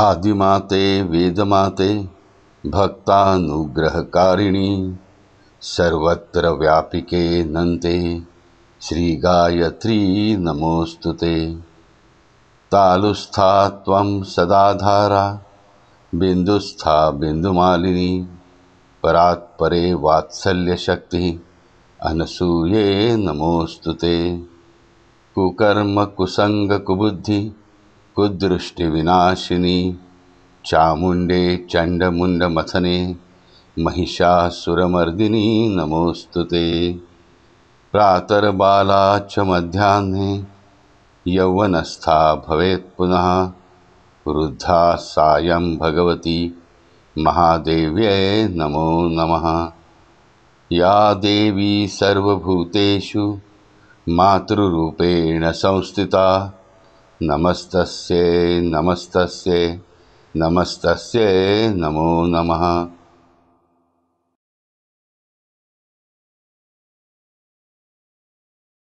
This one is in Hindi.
आदिमाते वेदमाते भक्तानुग्रहकारिणी सर्वत्र व्यापिके नन्ते श्री गायत्री ते तालुस्था त्वं सदाधारा बिंदुस्था बिंदुमालिनी परात्परे वात्सल्यशक्तिः अनसूये नमोऽस्तु ते कुकर्मकुसङ्गकुबुद्धि कुदृष्टिविनाशिनी चामुण्डे चण्डमुण्डमथने महिषासुरमर्दिनी नमोस्तुते प्रातर्बाला च मध्याह्ने यौवनस्था पुनः वृद्धा सायं भगवती महादेव्यै नमो नमः या देवी सर्वभूतेषु मातृरूपेण संस्थिता नमस्तस्ये नमस्तस्ये नमस्तस्ये नमो नमः